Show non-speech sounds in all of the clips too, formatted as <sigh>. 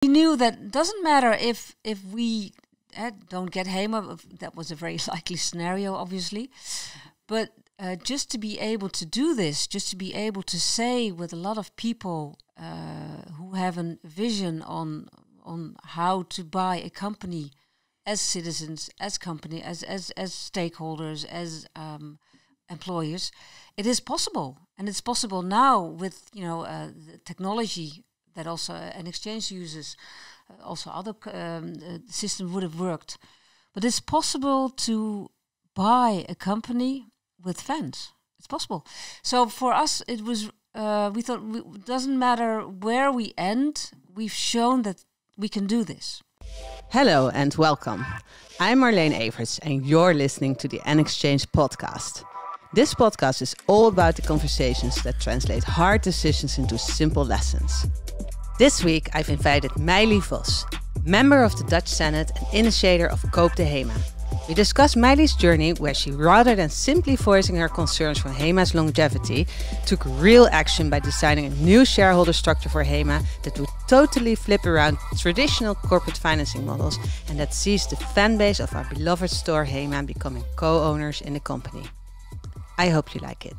he knew that doesn't matter if if we uh, don't get Hamer. That was a very <laughs> likely scenario, obviously, but. Uh, just to be able to do this, just to be able to say with a lot of people uh, who have a vision on on how to buy a company as citizens, as company, as as as stakeholders, as um, employers, it is possible, and it's possible now with you know uh, technology that also uh, an exchange uses, uh, also other um, uh, systems would have worked. But it's possible to buy a company with fans. It's possible. So for us, it was uh, we thought it doesn't matter where we end. We've shown that we can do this. Hello and welcome. I'm Marlene Evers, and you're listening to the An Exchange podcast. This podcast is all about the conversations that translate hard decisions into simple lessons. This week, I've invited Meili Vos, member of the Dutch Senate and initiator of Cope de HEMA. We discuss Miley's journey where she, rather than simply voicing her concerns for HEMA's longevity, took real action by designing a new shareholder structure for HEMA that would totally flip around traditional corporate financing models and that sees the fan base of our beloved store HEMA becoming co owners in the company. I hope you like it.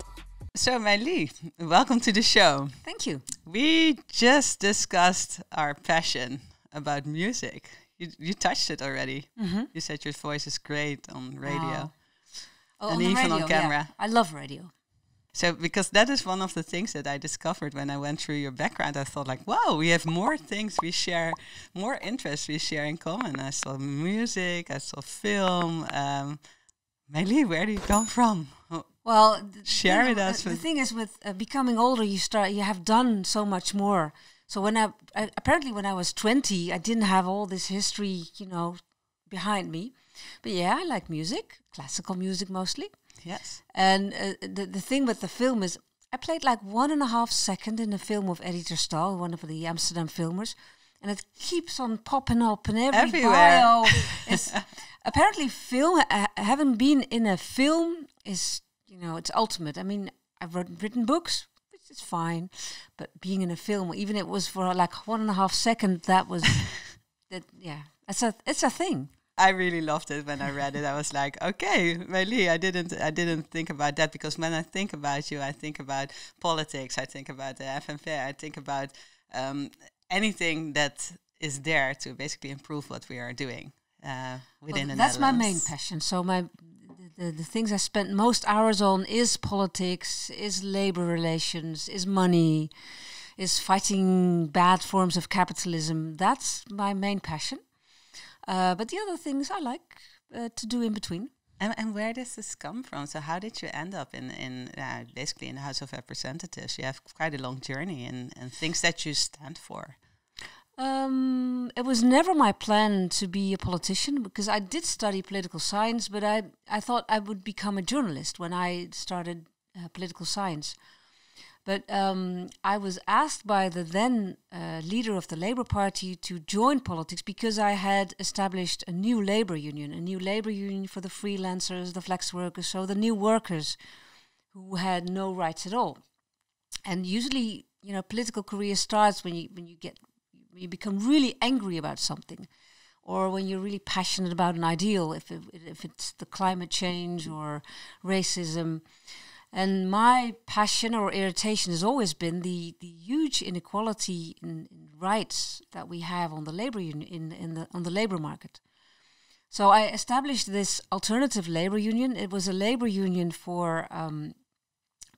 So, Meili, welcome to the show. Thank you. We just discussed our passion about music. You, you touched it already. Mm -hmm. You said your voice is great on radio. Wow. Oh, and on even radio, on camera. Yeah. I love radio. So, because that is one of the things that I discovered when I went through your background, I thought like, wow, we have more things we share, more interests we share in common. I saw music, I saw film. Um, Meili, where do you come from? Well, share thing, uh, with us. The thing is, with uh, becoming older, you start you have done so much more. So when I, I apparently when I was twenty, I didn't have all this history, you know, behind me. But yeah, I like music, classical music mostly. Yes. And uh, the the thing with the film is, I played like one and a half second in a film of Eddie ter one of the Amsterdam filmers, and it keeps on popping up in every Everywhere. bio. <laughs> apparently, film ha uh, having been in a film is know, it's ultimate. I mean, I've written, written books, which is fine, but being in a film, even it was for like one and a half second, that was <laughs> that. Yeah, it's a it's a thing. I really loved it when I read it. I was like, okay, really, I didn't, I didn't think about that because when I think about you, I think about politics, I think about the FNV, I think about um, anything that is there to basically improve what we are doing uh, within well, That's my main passion. So my the, the things I spend most hours on is politics, is labor relations, is money, is fighting bad forms of capitalism. That's my main passion. Uh, but the other things I like uh, to do in between. And, and, where does this come from? So how did you end up in in uh, basically in the House of Representatives? You have quite a long journey and and things that you stand for. Um, it was never my plan to be a politician because I did study political science, but I, I thought I would become a journalist when I started uh, political science. But um, I was asked by the then uh, leader of the Labour Party to join politics because I had established a new labour union, a new labour union for the freelancers, the flex workers, so the new workers who had no rights at all. And usually, you know, political career starts when you when you get you become really angry about something, or when you're really passionate about an ideal, if it, if it's the climate change or racism. And my passion or irritation has always been the, the huge inequality in, in rights that we have on the labor union in, in the, on the labor market. So I established this alternative labor union. It was a labor union for um,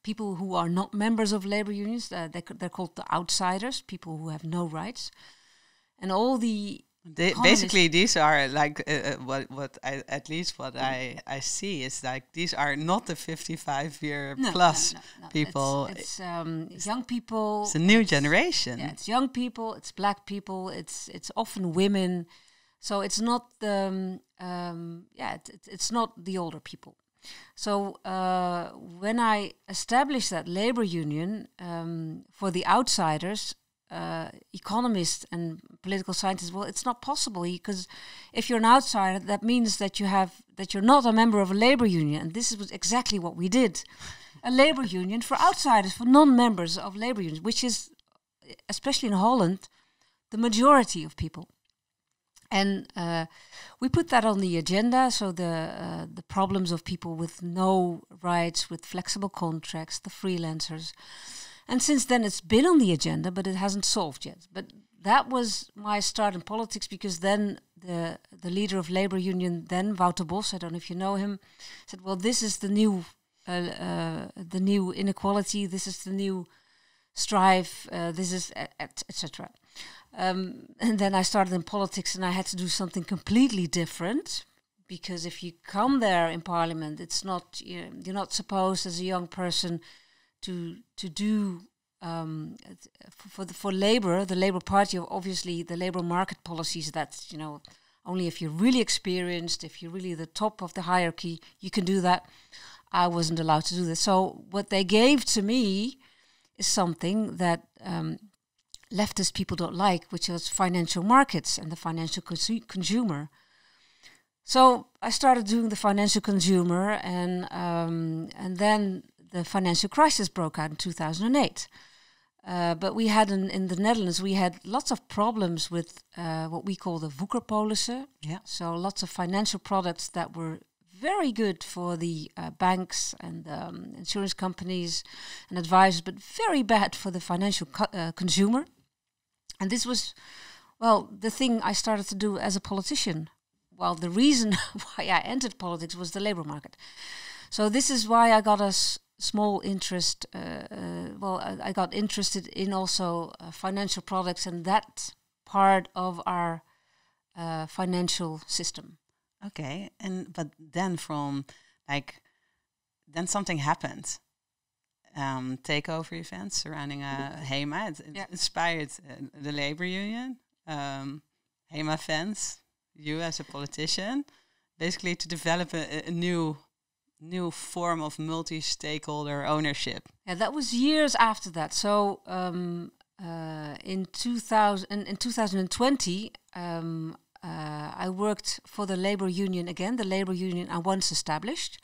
people who are not members of labor unions. Uh, they, they're called the outsiders, people who have no rights. And all the they, basically, these are like uh, uh, what what I, at least what mm. I I see is like these are not the fifty five year no, plus no, no, people. It's, um, it's um, young people. It's a new it's, generation. Yeah, it's young people. It's black people. It's it's often women. So it's not the um, um, yeah it, it, it's not the older people. So uh, when I established that labor union um, for the outsiders, uh, economists and political scientists, well, it's not possible because if you're an outsider, that means that you have that you're not a member of a labor union, and this was exactly what we did: a labor union for outsiders, for non-members of labor unions, which is, especially in Holland, the majority of people and uh, we put that on the agenda. So the uh, the problems of people with no rights, with flexible contracts, the freelancers, and since then it's been on the agenda, but it hasn't solved yet. But that was my start in politics because then the the leader of labor union then Wouter Bos, I don't know if you know him, said, "Well, this is the new uh, uh the new inequality. This is the new." strive uh, this is etc et um, and then I started in politics and I had to do something completely different because if you come there in parliament, it's not you're, you're not supposed as a young person to to do um, for the, for labor the labor party obviously the labor market policies That's you know only if you're really experienced if you're really the top of the hierarchy you can do that i wasn't allowed to do this so what they gave to me is something that um, leftist people don't like, which is financial markets and the financial consu consumer. So I started doing the financial consumer, and um, and then the financial crisis broke out in 2008. Uh, but we had in, in, the Netherlands we had lots of problems with uh, what we call the woekerpolissen. Yeah. So lots of financial products that were very good for the uh, banks and um, insurance companies and advisors, but very bad for the financial co uh, consumer. And this was, well, the thing I started to do as a politician. Well, the reason <laughs> why I entered politics was the labor market. So this is why I got a small interest. Uh, uh, well, I, I, got interested in also uh, financial products and that part of our uh, financial system. Okay, and but then from like then something happened um, takeover events surrounding uh, HEMA. it yeah. inspired uh, the labor union, um, HEMA fans, you as a politician, basically to develop a, a new new form of multi-stakeholder ownership. Yeah, that was years after that. So um, uh, in 2000 in, in 2020, um, uh, I worked for the labor union again, the labor union I once established.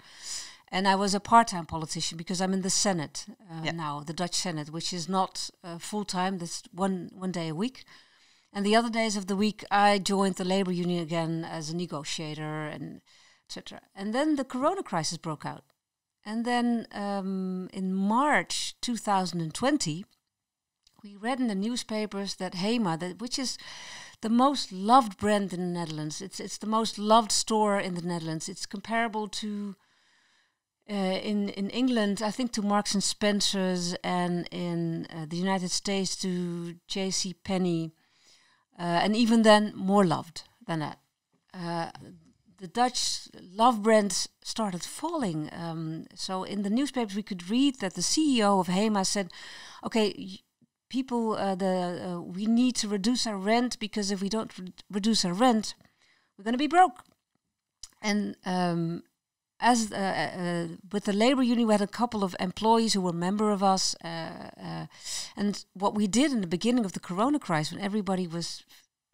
And I was a part-time politician because I'm in the Senate uh, yeah. now, the Dutch Senate, which is not uh, full-time. That's one one day a week. And the other days of the week, I joined the labor union again as a negotiator and etc. And then the Corona crisis broke out. And then um, in March 2020, we read in the newspapers that Hema, that, which is the most loved brand in the Netherlands, it's it's the most loved store in the Netherlands. It's comparable to uh, in in England, I think to Marks and Spencers, and in uh, the United States to J.C. Penney, uh, and even then more loved than that. Uh, the Dutch love brands started falling. Um, so in the newspapers, we could read that the CEO of Hema said, "Okay." People, uh, the we need to reduce our rent because if we don't re reduce our rent, we're going to be broke. And um, as uh, uh, uh, with the labor union, we had a couple of employees who were member of us, and what we did in the beginning of the Corona crisis, when everybody was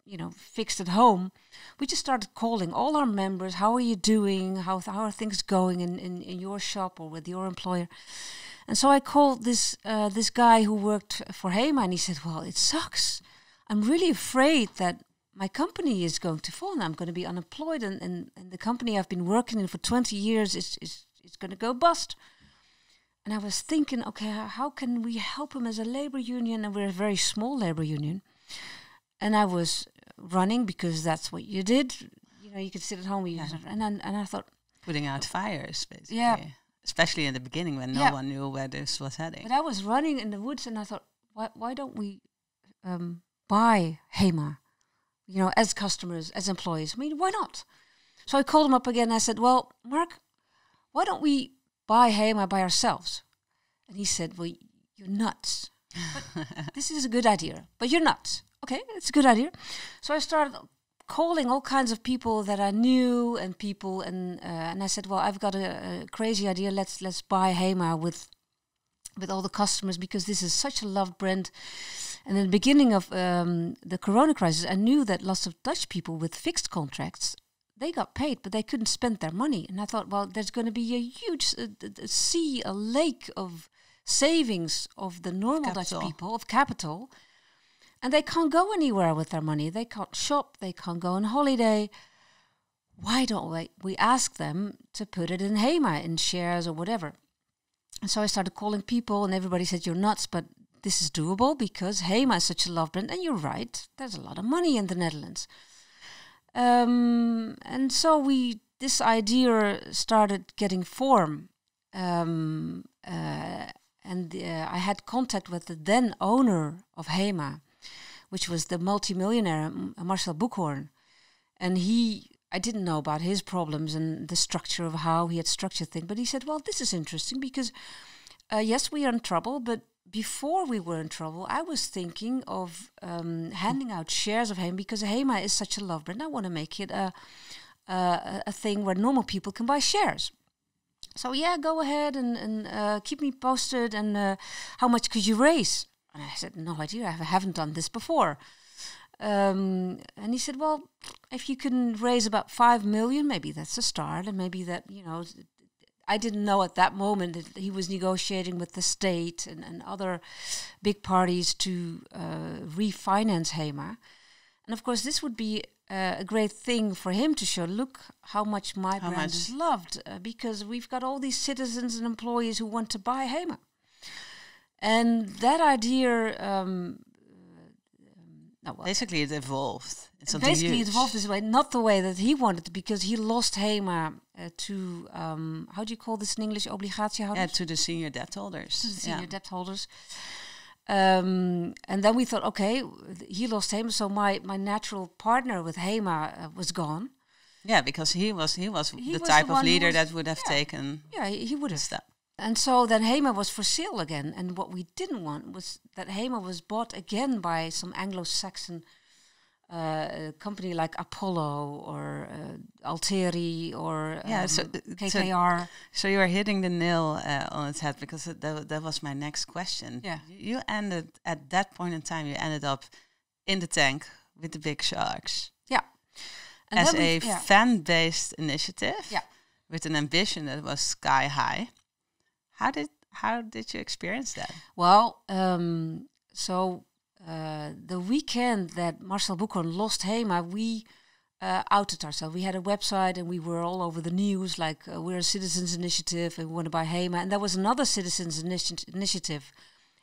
you know fixed at home we just started calling all our members how are you doing how, how are things going in, in, in your shop or with your employer and so i called this uh, this guy who worked for hema and he said well it sucks i'm really afraid that my company is going to fall and I'm going to be unemployed and, and, and the company I've been working in for 20 years is, is, is going to go bust. And I was thinking, okay, how can we help him as a labor union? And we're a very small labor union. And I was running because that's what you did. You know, you could sit at home. Yeah. And, and I thought. Putting out fires, basically. Yeah. Especially in the beginning when no yeah. one knew where this was heading. But I was running in the woods and I thought, why, why don't we um, buy HEMA? you know, as customers, as employees. I mean, why not? So I called him up again. I said, Well, Mark, why don't we buy Hema by ourselves? And he said, Well, you're nuts. <laughs> this is a good idea, but you're nuts. Okay, it's a good idea. So I started calling all kinds of people that I knew and people, and uh, and I said, Well, I've got a, a crazy idea. Let's let's buy Hema with with all the customers because this is such a loved brand and in the beginning of um, the corona crisis, I knew that lots of Dutch people with fixed contracts they got paid, but they couldn't spend their money. And I thought, well, there's going to be a huge uh, sea, a lake of savings of the normal Dutch people of capital, and they can't go anywhere with their money. They can't shop. They can't go on holiday. Why don't we, we ask them to put it in HEMA in shares or whatever? And so I started calling people, and everybody said, "You're nuts!" But this is doable because Hema is such a love brand, and you're right, there's a lot of money in the Netherlands. Um, and so we this idea started getting form. Um, uh, and uh, I had contact with the then owner of Hema, which was the multimillionaire M- uh, Marcel Buchhorn. And he, I didn't know about his problems and the structure of how he had structured things, but he said, Well, this is interesting because uh, yes, we are in trouble, but before we were in trouble, I was thinking of um, handing out shares of Hema because Hema is such a love brand. I want to make it a, a, a thing where normal people can buy shares. So yeah, go ahead and, and uh, keep me posted. And uh, how much could you raise? And I said, no idea. I haven't done this before. Um, and he said, well, if you can raise about five million, maybe that's a start, and maybe that you know I didn't know at that moment that he was negotiating with the state and, and other big parties to uh, refinance HEMA. And of course, this would be uh, a great thing for him to show look how much my how brand much? is loved uh, because we've got all these citizens and employees who want to buy HEMA. And that idea um, no, well, basically it evolved. basically, it evolved this way, not the way that he wanted, because he lost Hema uh, to um, how do you call this in English? Obligatiehouders. Yeah, to the senior debt holders. To the senior yeah. debt holders. Um, and then we thought, okay, he lost Hema, so my my natural partner with Hema uh, was gone. Yeah, because he was he was he the was type the of leader that would have yeah, taken. Yeah, he, he would have. Step. And so then Hamer was for sale again. And what we didn't want was that Hamer was bought again by some Anglo Saxon uh, company like Apollo or uh, Alteri or um, yeah, so, KKR. Uh, so, so, you are hitting the nail uh, on its head because that, that was my next question. Yeah. You ended at that point in time, you ended up in the tank with the big sharks. Yeah. And as a yeah. fan based initiative. Yeah. With an ambition that was sky high. How did how did you experience that? Well, um, so uh, the weekend that Marcel Boekhoorn lost Hema, uh, we uh, outed ourselves. We had a website and we were all over the news, like uh, we're a citizens initiative and we want to buy Hema. And there was another citizens initi initiative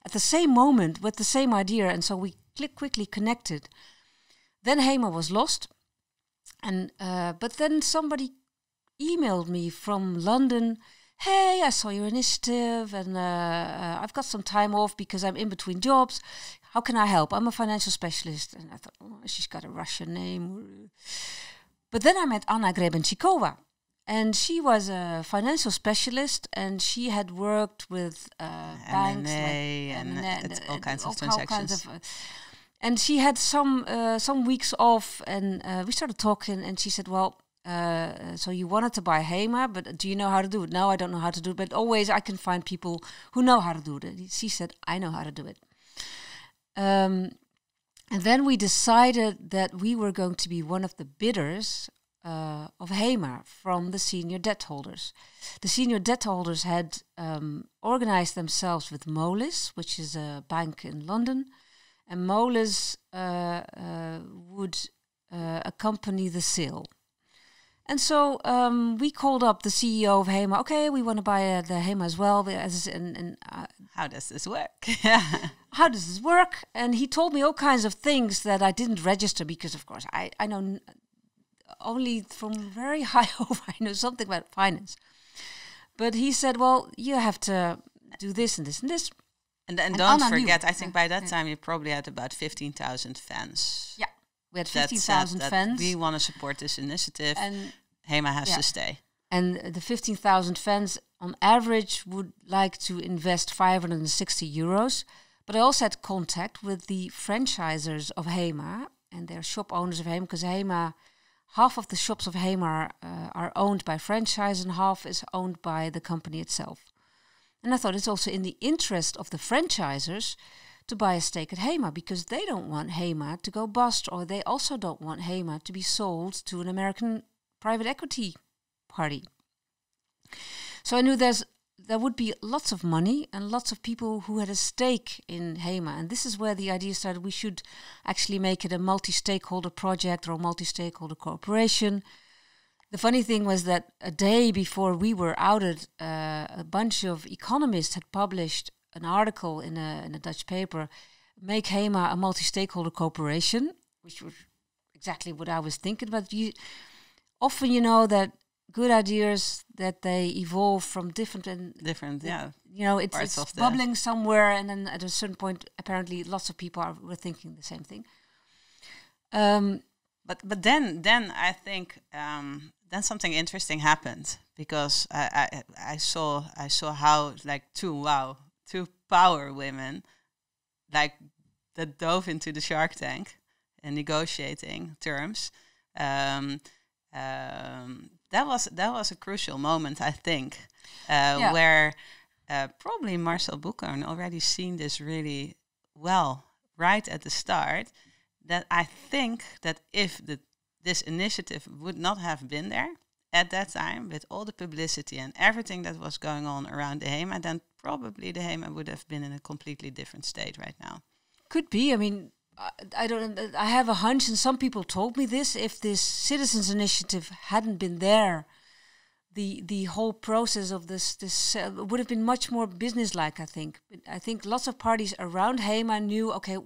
at the same moment with the same idea. And so we click quickly connected. Then Hema was lost, and uh, but then somebody emailed me from London hey, I saw your initiative and uh, uh, I've got some time off because I'm in between jobs. How can I help? I'm a financial specialist. And I thought, oh, she's got a Russian name. But then I met Anna Grebenchikova. And she was a financial specialist, and she had worked with uh, banks, like and, and all kinds of transactions. Uh, and she had some uh, some weeks off, and uh, we started talking. And she said, "Well, uh, so you wanted to buy Hema, but do you know how to do it? No, I don't know how to do it. But always I can find people who know how to do it. She said, I know how to do it. Um, and then we decided that we were going to be one of the bidders uh, of Hema from the senior debt holders. The senior debt holders had um, organized themselves with Moelis, which is a bank in London, and Moelis uh, uh, would uh, accompany the sale. And so um, we called up the CEO of HEMA. Okay, we want to buy uh, the HEMA as well. As, and, and uh, how does this work? <laughs> how does this work? And he told me all kinds of things that I didn't register because, of course, I, I know only from very <laughs> high over, I know something about finance. But he said, well, you have to do this and this and this. And, and, and don't Anna forget, knew. I think by that yeah. time you probably had about 15,000 fans. Yeah. We had 15,000 fans. We want to support this initiative. And HEMA has yeah. to stay. And the 15,000 fans, on average, would like to invest 560 euros. But I also had contact with the franchisers of HEMA and their shop owners of HEMA, because HEMA, half of the shops of HEMA are, uh, are owned by franchise and half is owned by the company itself. And I thought it's also in the interest of the franchisers to buy a stake at Hema because they don't want Hema to go bust, or they also don't want Hema to be sold to an American private equity party. So I knew there's there would be lots of money and lots of people who had a stake in Hema, and this is where the idea started. We should actually make it a multi-stakeholder project or a multi-stakeholder corporation. The funny thing was that a day before we were outed, uh, a bunch of economists had published an article in a, in a Dutch paper, make HEMA a multi-stakeholder corporation, which was exactly what I was thinking. But you, often you know that good ideas that they evolve from different and different, yeah. You know, it's, it's bubbling somewhere, and then at a certain point, apparently, lots of people are were thinking the same thing. Um, but but then then I think um, then something interesting happened because I, I I saw I saw how like two wow to power women, like that dove into the Shark Tank and negotiating terms. Um, um, that was that was a crucial moment, I think, uh, yeah. where uh, probably Marcel Buchan already seen this really well right at the start. That I think that if the, this initiative would not have been there at that time, with all the publicity and everything that was going on around the HEMA, then probably the HEMA would have been in a completely different state right now. Could be. I mean, I, I don't. I have a hunch, and some people told me this. If this citizens' initiative hadn't been there, the the whole process of this this uh, would have been much more businesslike. I think. I think lots of parties around Hema knew. Okay,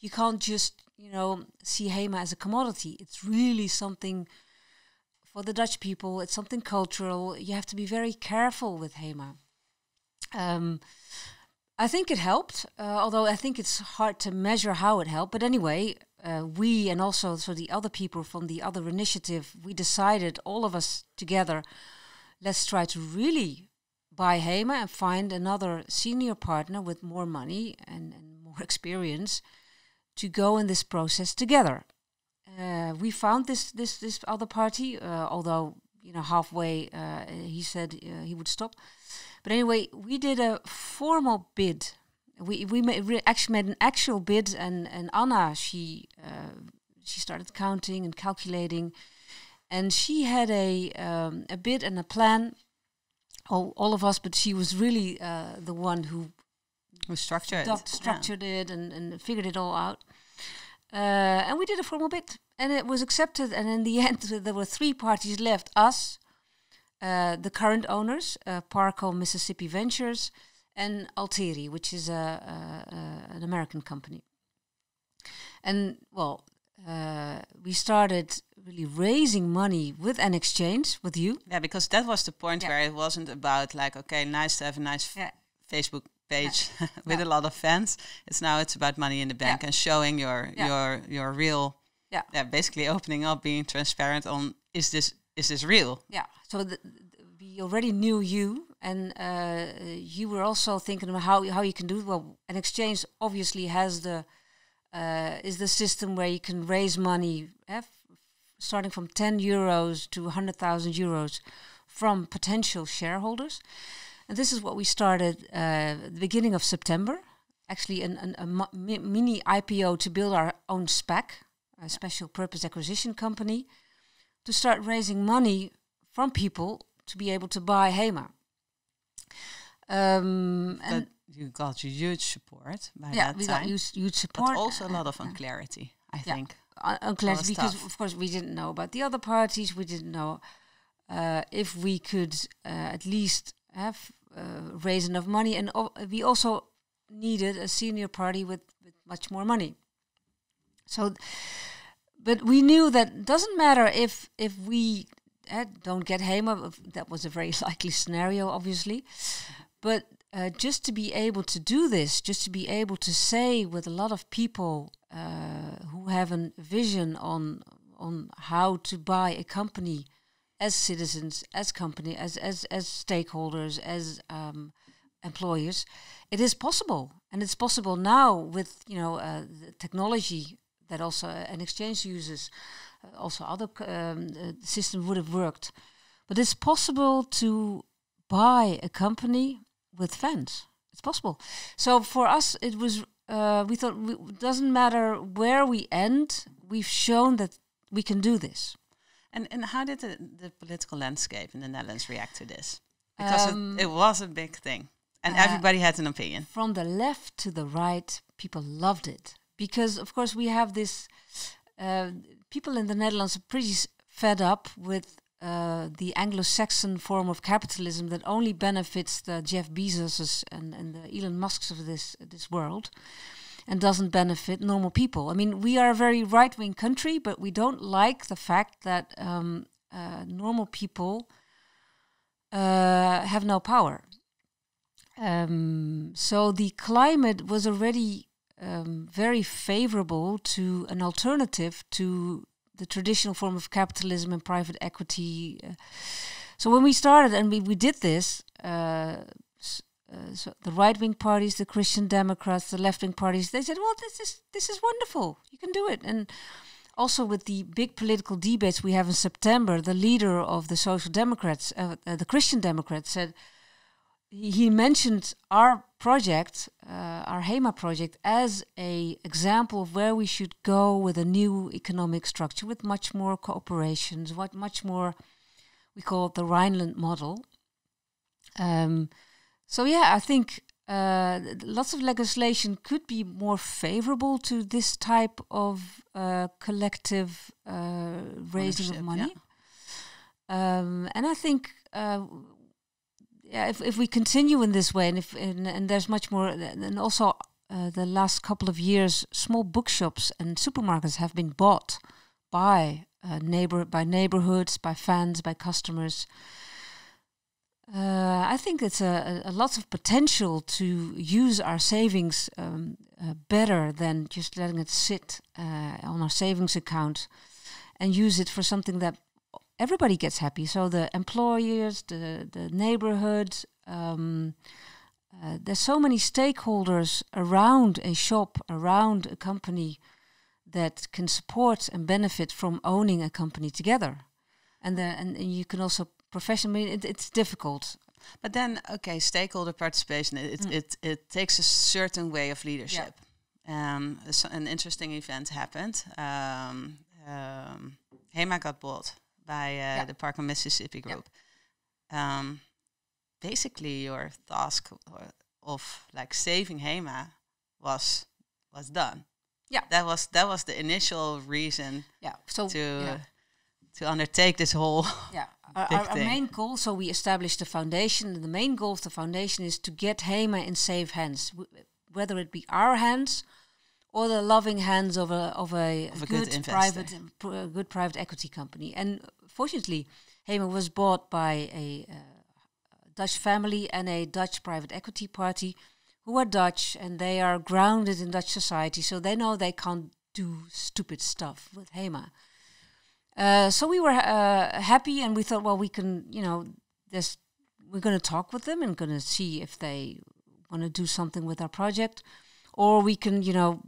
you can't just you know see Hema as a commodity. It's really something for the Dutch people. It's something cultural. You have to be very careful with Hema. Um, I think it helped, uh, although I think it's hard to measure how it helped. But anyway, uh, we and also so the other people from the other initiative, we decided all of us together, let's try to really buy HEMA and find another senior partner with more money and, and more experience to go in this process together. Uh, we found this this this other party, uh, although you know halfway uh, he said uh, he would stop but anyway we did a formal bid we we actually made an actual bid and and anna she uh, she started counting and calculating and she had a um, a bid and a plan all, all of us but she was really uh, the one who who structured structured yeah. it and, and figured it all out uh, and we did a formal bid and it was accepted. And in the <laughs> end, there were three parties left us, uh, the current owners, uh, Parco Mississippi Ventures, and Altieri, which is a, a, a an American company. And well, uh, we started really raising money with an exchange with you. Yeah, because that was the point yeah. where it wasn't about like, okay, nice to have a nice yeah. Facebook page yeah. <laughs> with a lot of fans. It's now it's about money in the bank and showing your your your real yeah yeah basically opening up being transparent on is this is this real yeah so the, we already knew you and uh, you were also thinking about how, how you can do it. well an exchange obviously has the uh, is the system where you can raise money eh, starting from 10 euros to 100,000 euros from potential shareholders and this is what we started uh, the beginning of september actually an, an, a mini ipo to build our own spec a special purpose acquisition company, to start raising money from people to be able to buy HEMA. Um, and but you got huge support by yeah, that we Got huge, support. But also uh, uh, uh, a lot of unclarity, I think. Un unclarity, because tough. of course we didn't know about the other parties. We didn't know uh, if we could uh, at least have uh, raise enough money, and we also needed a senior party with, with much more money. So, but we knew that doesn't matter if if we eh, don't get Hamer. That was a very <laughs> likely scenario, obviously. But uh, just to be able to do this, just to be able to say with a lot of people uh, who have a vision on on how to buy a company as citizens, as company, as as as stakeholders, as um, employers, it is possible, and it's possible now with you know uh, technology that also uh, an exchange uses, uh, also other um, uh, systems would have worked. But it's possible to buy a company with fans. It's possible. So for us, it was uh, we thought it doesn't matter where we end. We've shown that we can do this. And and how did the, the political landscape in the Netherlands react to this? Because um, it, it, was a big thing, and uh, everybody had an opinion. From the left to the right, people loved it because of course we have this uh, people in the Netherlands are pretty fed up with uh, the Anglo-Saxon form of capitalism that only benefits the Jeff Bezoses and, and the Elon Musks of this this world and doesn't benefit normal people. I mean, we are a very right-wing country, but we don't like the fact that um, uh, normal people uh, have no power. Um, so the climate was already um, very favorable to an alternative to the traditional form of capitalism and private equity. Uh, so when we started and we, we did this, uh, uh so the right wing parties, the Christian Democrats, the left wing parties, they said, "Well, this is this is wonderful. You can do it." And also with the big political debates we have in September, the leader of the Social Democrats, uh, the Christian Democrats, said he mentioned our project, uh, our HEMA project, as a example of where we should go with a new economic structure, with much more cooperations, what much more we call it the Rhineland model. Um, so yeah, I think uh, lots of legislation could be more favorable to this type of uh, collective uh, raising of money. Yeah. Um, and I think uh, yeah, if, if we continue in this way, and if and, and there's much more, and also uh, the last couple of years, small bookshops and supermarkets have been bought by uh, neighbor by neighborhoods, by fans, by customers. Uh, I think it's a, a, a lots of potential to use our savings um, uh, better than just letting it sit uh, on our savings account, and use it for something that everybody gets happy. So the employers, the the neighborhood. Um, uh, there's so many stakeholders around a shop, around a company, that can support and benefit from owning a company together, and the, and, and you can also professionally. It, it's difficult. But then, okay, stakeholder participation. It mm. it, it takes a certain way of leadership. Yeah. Um, so an interesting event happened. Um, um, Hema got bought by uh, yeah. the Parkland, Mississippi group. Yeah. Um, basically, your task uh, of like saving Hema was was done. Yeah, that was that was the initial reason. Yeah, so to yeah. to undertake this whole. Yeah, our, our, our, main goal. So we established the foundation. The main goal of the foundation is to get Hema in safe hands, whether it be our hands or the loving hands of a of a, of a good, good private good private equity company. And fortunately, Hema was bought by a uh, Dutch family and a Dutch private equity party, who are Dutch and they are grounded in Dutch society, so they know they can't do stupid stuff with Hema. Uh, so we were uh, happy, and we thought, well, we can, you know, there's, we're going to talk with them and going to see if they want to do something with our project, or we can, you know,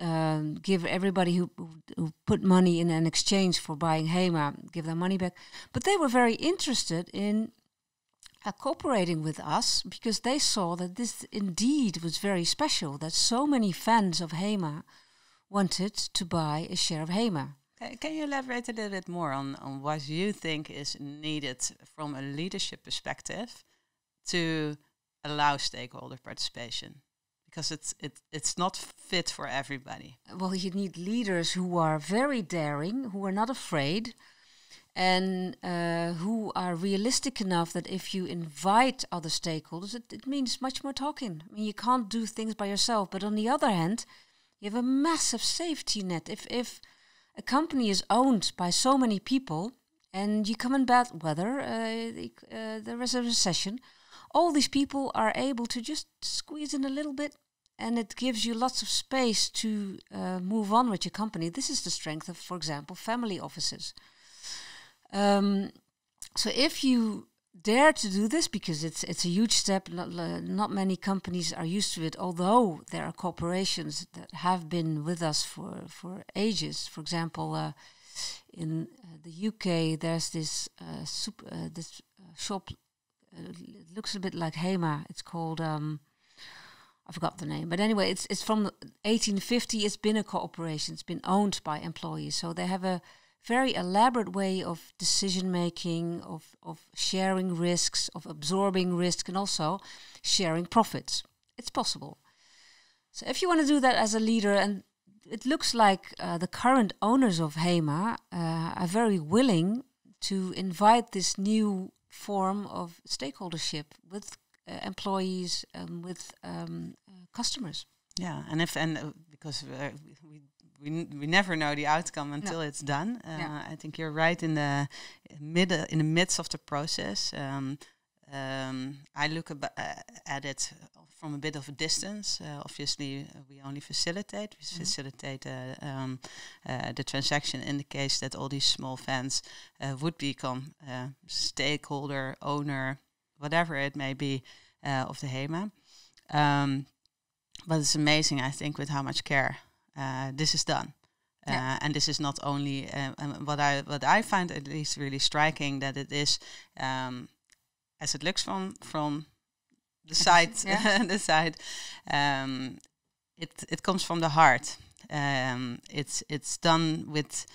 um, give everybody who, who put money in an exchange for buying HEMA, give their money back. But they were very interested in uh, cooperating with us because they saw that this indeed was very special, that so many fans of HEMA wanted to buy a share of HEMA. Can you elaborate a little bit more on, on what you think is needed from a leadership perspective to allow stakeholder participation? because it's it, it's not fit for everybody. Well, you need leaders who are very daring, who are not afraid, and uh, who are realistic enough that if you invite other stakeholders, it, it means much more talking. I mean, you can't do things by yourself. But on the other hand, you have a massive safety net. If if a company is owned by so many people, and you come in bad weather, uh, uh, there is a recession all these people are able to just squeeze in a little bit and it gives you lots of space to uh, move on with your company. This is the strength of, for example, family offices. Um, so if you dare to do this, because it's it's a huge step, not, uh, not many companies are used to it. Although there are corporations that have been with us for for ages. For example, uh, in uh, the UK, there's this uh, super, uh, this shop it looks a bit like Hema. It's called um, I forgot the name, but anyway, it's it's from 1850. It's been a corporation. It's been owned by employees, so they have a very elaborate way of decision making, of of sharing risks, of absorbing risk, and also sharing profits. It's possible. So if you want to do that as a leader, and it looks like uh, the current owners of Hema uh, are very willing to invite this new form of stakeholdership with uh, employees and um, with um, uh, customers. Yeah, and if and uh, because uh, we we, we never know the outcome until no. it's done. Uh, yeah. I think you're right in the mid in the midst of the process. Um, um, I look at it from a bit of a distance. Uh, obviously, uh, we only facilitate. We mm -hmm. facilitate uh, um, uh, the transaction in the case that all these small fans uh, would become stakeholder, owner, whatever it may be, of the HEMA. Um, but it's amazing, I think, with how much care this is done. Yeah. and this is not only um, um, what I what I find at least really striking that it is, um, as it looks from from the side, <laughs> <laughs> the side. Um, it it comes from the heart. Um, it's it's done with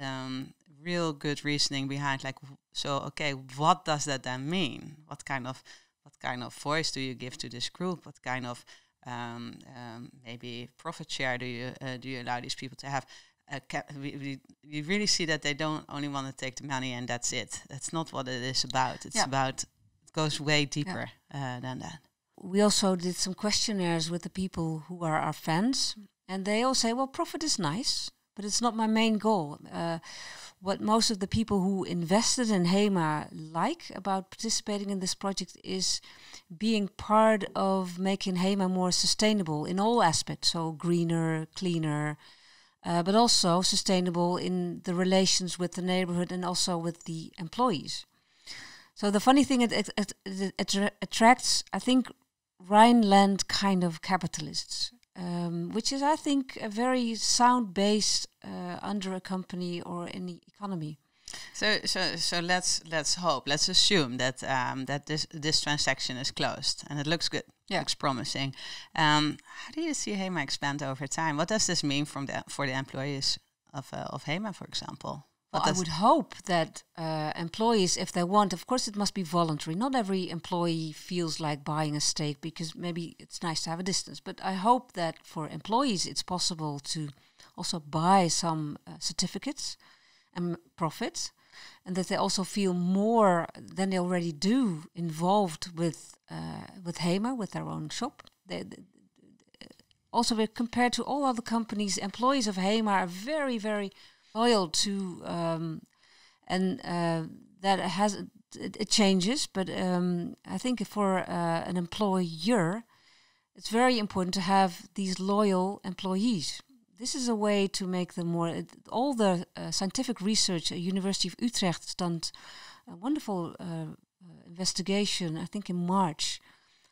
um, real good reasoning behind. Like, so okay, what does that then mean? What kind of what kind of voice do you give to this group? What kind of um, um maybe profit share do you uh, do you allow these people to have? Uh, we, we, we really see that they don't only want to take the money and that's it. That's not what it is about. It's yeah. about goes way deeper yeah. uh, than that. We also did some questionnaires with the people who are our fans, and they all say, "Well, profit is nice, but it's not my main goal." Uh, what most of the people who invested in HEMA like about participating in this project is being part of making HEMA more sustainable in all aspects, so greener, cleaner, uh, but also sustainable in the relations with the neighborhood and also with the employees. So the funny thing, it, it, it, it attracts, I think, Rhineland kind of capitalists, um, which is, I think, a very sound base uh, under a company or any economy. So, so, so let's let's hope, let's assume that um, that this this transaction is closed, and it looks good, yeah. looks promising. Um, how do you see HEMA expand over time? What does this mean from the for the employees of uh, of HEMA, for example? Well, I would hope that uh, employees, if they want, of course, it must be voluntary. Not every employee feels like buying a steak because maybe it's nice to have a distance. But I hope that for employees, it's possible to also buy some uh, certificates and profits, and that they also feel more than they already do involved with uh, with Hamer, with their own shop. They, they, also, compared to all other companies, employees of Hema are very, very loyal to, um, and uh, that has it, it changes. But um, I think for uh, an employer, it's very important to have these loyal employees. This is a way to make them more. It, all the uh, scientific research at University of Utrecht has done a wonderful uh, uh, investigation. I think in March,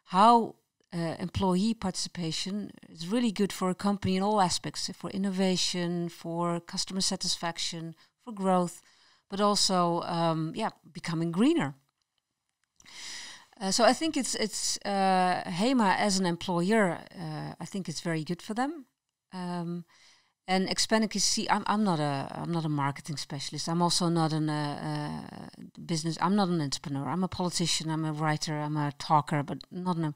how uh, employee participation is really good for a company in all aspects for innovation, for customer satisfaction, for growth, but also um, yeah, becoming greener. Uh, so I think it's it's uh, HEMA as an employer. Uh, I think it's very good for them. Um, and see, I'm I'm not a I'm not a marketing specialist. I'm also not an uh, uh, business. I'm not an entrepreneur. I'm a politician. I'm a writer. I'm a talker, but not an.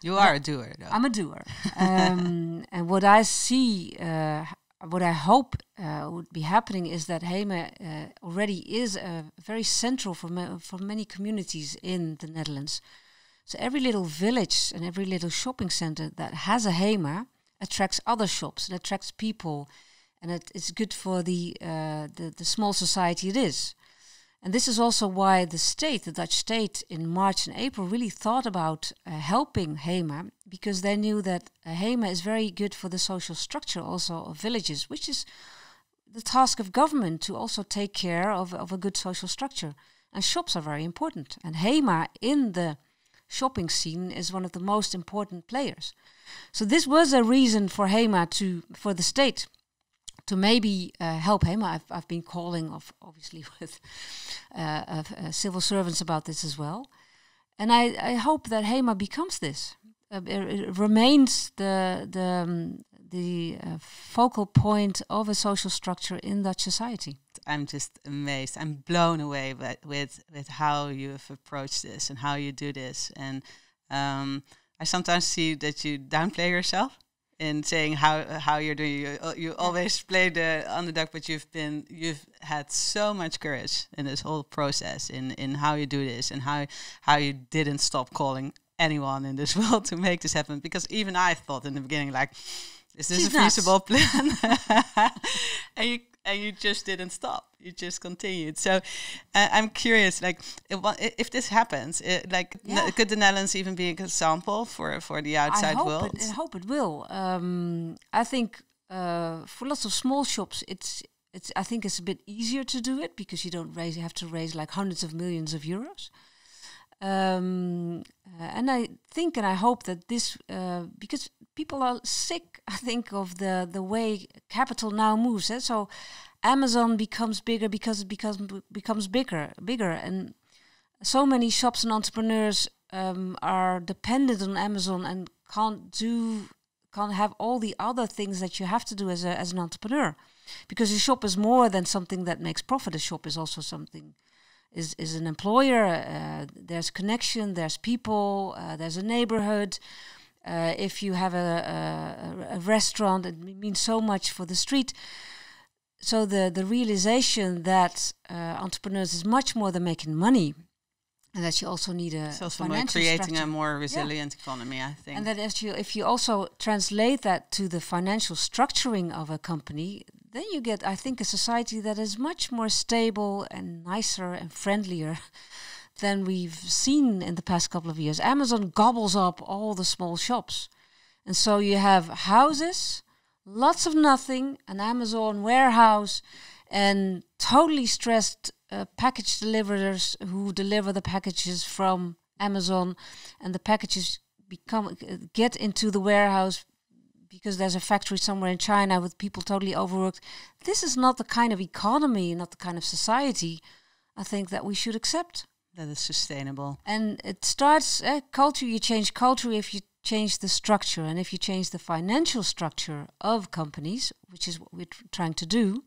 You are a doer, though. I'm a doer. Um, <laughs> and what I see, uh, what I hope uh, would be happening is that HEMA uh, already is very central for, ma for many communities in the Netherlands. So every little village and every little shopping center that has a HEMA attracts other shops and attracts people. And it, it's good for the, uh, the, the small society it is. And this is also why the state, the Dutch state, in March and April really thought about uh, helping HEMA because they knew that uh, HEMA is very good for the social structure also of villages, which is the task of government to also take care of, of a good social structure. And shops are very important. And HEMA in the shopping scene is one of the most important players. So this was a reason for HEMA to for the state to maybe uh, help him. I've, I've been calling, off, obviously, <laughs> with uh, uh, uh, civil servants about this as well. And I, I hope that HEMA becomes this, uh, it, remains the, the, um, the uh, focal point of a social structure in Dutch society. I'm just amazed. I'm blown away by, with, with how you have approached this and how you do this. And um, I sometimes see that you downplay yourself in saying how how you're doing. You, uh, you always play the underdog, but you've been you've had so much courage in this whole process, in in how you do this, and how how you didn't stop calling anyone in this <laughs> world to make this happen. Because even I thought in the beginning, like, is this She's a feasible nuts. plan? <laughs> and you and you just didn't stop you just continued so uh, i'm curious like if this happens it, like yeah. could the netherlands even be an example for for the outside I world it, i hope it will um, i think uh, for lots of small shops it's it's i think it's a bit easier to do it because you don't raise you have to raise like hundreds of millions of euros um, uh, and I think and I hope that this, uh, because people are sick, <laughs> I think, of the, the way capital now moves. Eh? So Amazon becomes bigger because it becomes, becomes bigger, bigger. And so many shops and entrepreneurs um, are dependent on Amazon and can't do can't have all the other things that you have to do as a as an entrepreneur because a shop is more than something that makes profit a shop is also something is, is an employer. Uh, there's connection, there's people, uh, there's a neighborhood. Uh, if you have a, a, a, restaurant, it means so much for the street. So the, the realization that uh, entrepreneurs is much more than making money and that you also need a so financial creating structure. a more resilient yeah. economy i think and that if you if you also translate that to the financial structuring of a company then you get i think a society that is much more stable and nicer and friendlier <laughs> than we've seen in the past couple of years amazon gobbles up all the small shops and so you have houses lots of nothing an amazon warehouse and totally stressed uh, package deliverers who deliver the packages from Amazon, and the packages become get into the warehouse because there's a factory somewhere in China with people totally overworked. This is not the kind of economy, not the kind of society I think that we should accept. That is sustainable. And it starts uh, culture. You change culture if you change the structure, and if you change the financial structure of companies, which is what we're trying to do.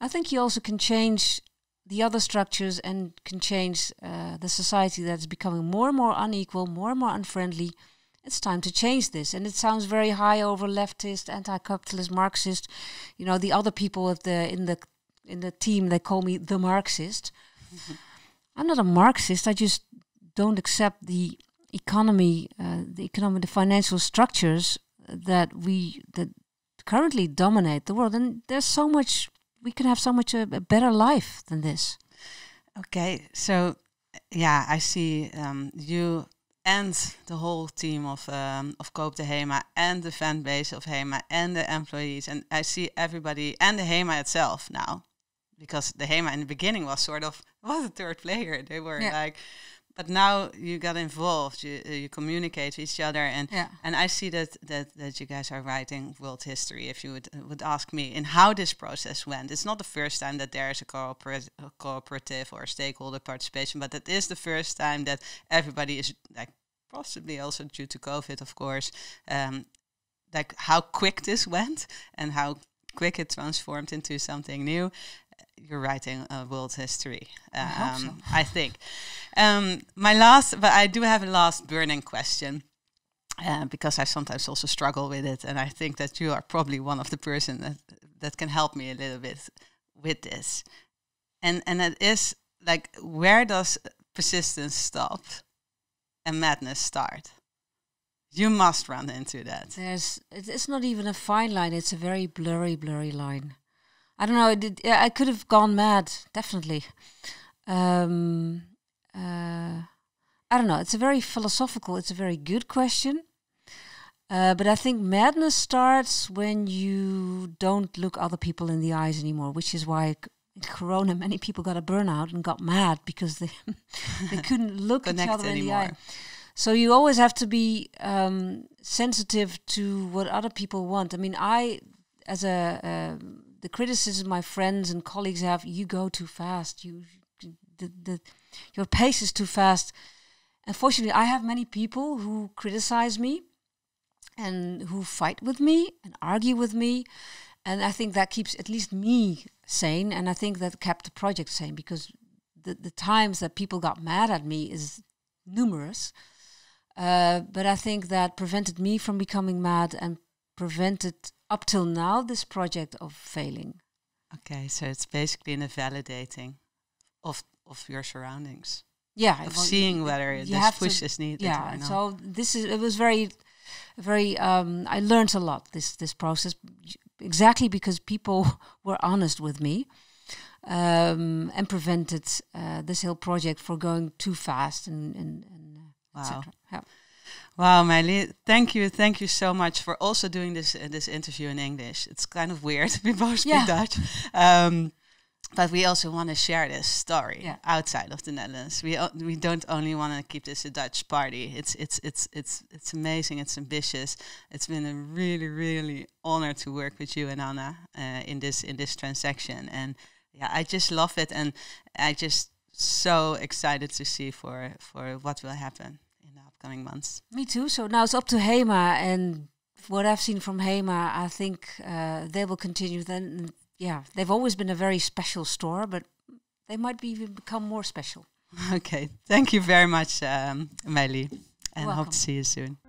I think you also can change the other structures and can change uh, the society that's becoming more and more unequal, more and more unfriendly. It's time to change this. And it sounds very high over leftist, anti-capitalist, Marxist. You know, the other people at the in the in the team they call me the Marxist. Mm -hmm. I'm not a Marxist. I just don't accept the economy, uh, the economic, the financial structures that we that currently dominate the world. And there's so much we could have so much a, a better life than this. Okay, so yeah, I see um, you and the whole team of um, of Koop de Hema and the fan base of Hema and the employees, and I see everybody and the Hema itself now, because the Hema in the beginning was sort of was a third player. They were yeah. like but now you got involved you uh, you communicate with each other and yeah. and i see that that that you guys are writing world history if you would uh, would ask me in how this process went it's not the first time that there is a, a cooperative or stakeholder participation but that is the first time that everybody is like possibly also due to covid of course um, like how quick this went and how quick it transformed into something new you're writing a world history. I, um, so. I think. Um, my last, but I do have a last burning question. Uh, because I sometimes also struggle with it, and I think that you are probably one of the person that that can help me a little bit with this. And and it is like where does persistence stop and madness start? You must run into that. There's it's not even a fine line; it's a very blurry, blurry line. I don't know. I did. I could have gone mad, definitely. Um, uh, I don't know. It's a very philosophical. It's a very good question. Uh, but I think madness starts when you don't look other people in the eyes anymore, which is why Corona, many people got a burnout and got mad because they <laughs> they couldn't <laughs> look each other anymore. in the eye. So you always have to be um, sensitive to what other people want. I mean, I as a um, the criticism my friends and colleagues have you go too fast you the, the, your pace is too fast unfortunately i have many people who criticize me and who fight with me and argue with me and i think that keeps at least me sane and i think that kept the project sane because the, the times that people got mad at me is numerous uh, but i think that prevented me from becoming mad and prevented up till now this project of failing. Okay, so it's basically in a validating of of your surroundings. Yeah, of well, seeing whether it, this push to, is needed. Yeah, so this is it was very, very. Um, I learned a lot this this process exactly because people <laughs> were honest with me. Um, and prevented uh, this whole project from going too fast and, and, and wow. Yeah. Wow, Miley, thank you, thank you so much for also doing this uh, this interview in English. It's kind of weird. <laughs> we both speak yeah. Dutch, um, but we also want to share this story yeah. outside of the Netherlands. We we don't only want to keep this a Dutch party. It's it's it's it's it's amazing. It's ambitious. It's been a really really honor to work with you and Anna uh, in this in this transaction. And yeah, I just love it, and I just so excited to see for for what will happen coming months. Me too. So now it's up to HEMA, and what I've seen from HEMA, I think uh, they will continue. Then, yeah, they've always been a very special store, but they might be even become more special. <laughs> Okay, thank you very much, um, Melly, and hope to see you soon.